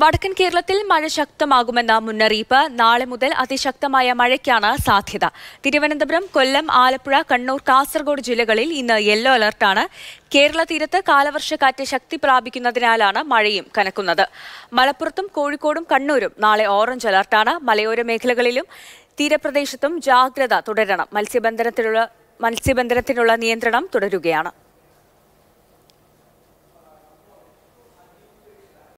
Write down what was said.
വടക്കൻ കേരളത്തിൽ മഴ ശക്തമാകുമെന്ന മുന്നറിയിപ്പ് നാളെ മുതൽ അതിശക്തമായ മഴയ്ക്കാണ് സാധ്യത തിരുവനന്തപുരം കൊല്ലം ആലപ്പുഴ കണ്ണൂർ കാസർഗോഡ് ജില്ലകളിൽ ഇന്ന് യെല്ലോ അലർട്ടാണ് കേരള തീരത്ത് കാലവർഷക്കാറ്റ് ശക്തി പ്രാപിക്കുന്നതിനാലാണ് മഴയും കനക്കുന്നത് മലപ്പുറത്തും കോഴിക്കോടും കണ്ണൂരും നാളെ ഓറഞ്ച് അലർട്ടാണ് മലയോര മേഖലകളിലും തീരപ്രദേശത്തും ജാഗ്രത തുടരണം മത്സ്യബന്ധനത്തിനുള്ള മത്സ്യബന്ധനത്തിനുള്ള നിയന്ത്രണം തുടരുകയാണ്